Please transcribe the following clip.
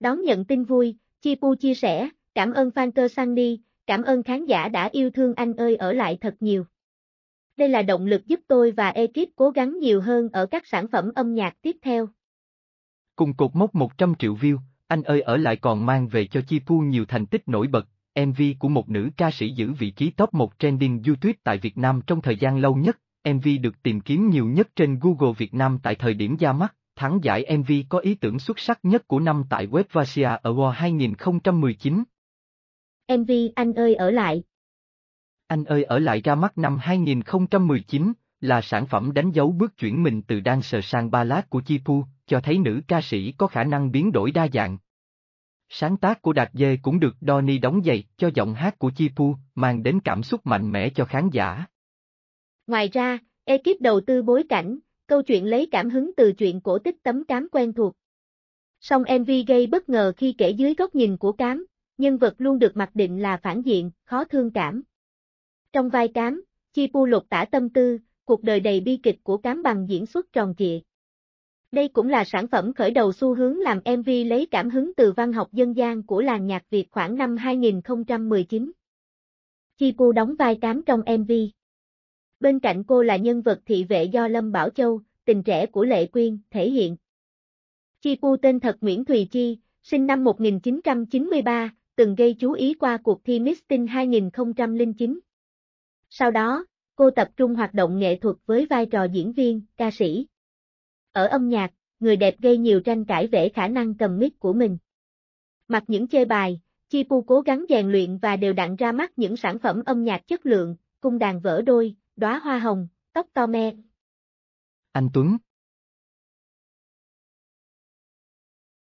Đón nhận tin vui, Chi Pu chia sẻ, cảm ơn fan cơ Sunny, cảm ơn khán giả đã yêu thương anh ơi ở lại thật nhiều. Đây là động lực giúp tôi và ekip cố gắng nhiều hơn ở các sản phẩm âm nhạc tiếp theo. Cùng cột mốc 100 triệu view, anh ơi ở lại còn mang về cho Chi Pu nhiều thành tích nổi bật. MV của một nữ ca sĩ giữ vị trí top 1 trending YouTube tại Việt Nam trong thời gian lâu nhất, MV được tìm kiếm nhiều nhất trên Google Việt Nam tại thời điểm ra mắt, thắng giải MV có ý tưởng xuất sắc nhất của năm tại Web Vasia Award 2019. MV Anh ơi ở lại Anh ơi ở lại ra mắt năm 2019 là sản phẩm đánh dấu bước chuyển mình từ đang sờ sang ba lát của Chipu, cho thấy nữ ca sĩ có khả năng biến đổi đa dạng. Sáng tác của Đạt Dê cũng được Donny đóng giày cho giọng hát của Chipu, mang đến cảm xúc mạnh mẽ cho khán giả. Ngoài ra, ekip đầu tư bối cảnh, câu chuyện lấy cảm hứng từ chuyện cổ tích tấm cám quen thuộc. Song MV gây bất ngờ khi kể dưới góc nhìn của cám, nhân vật luôn được mặc định là phản diện, khó thương cảm. Trong vai cám, Chi Pu lột tả tâm tư, cuộc đời đầy bi kịch của cám bằng diễn xuất tròn trịa. Đây cũng là sản phẩm khởi đầu xu hướng làm MV lấy cảm hứng từ văn học dân gian của làng nhạc Việt khoảng năm 2019. Chi Pu đóng vai cám trong MV. Bên cạnh cô là nhân vật thị vệ do Lâm Bảo Châu, tình trẻ của Lệ Quyên, thể hiện. Chi Pu tên thật Nguyễn Thùy Chi, sinh năm 1993, từng gây chú ý qua cuộc thi Miss Teen 2009. Sau đó, cô tập trung hoạt động nghệ thuật với vai trò diễn viên, ca sĩ. Ở âm nhạc, người đẹp gây nhiều tranh cãi về khả năng cầm mic của mình. Mặc những chơi bài, Chi Pu cố gắng rèn luyện và đều đặn ra mắt những sản phẩm âm nhạc chất lượng, cung đàn vỡ đôi, đóa hoa hồng, tóc to me. Anh Tuấn,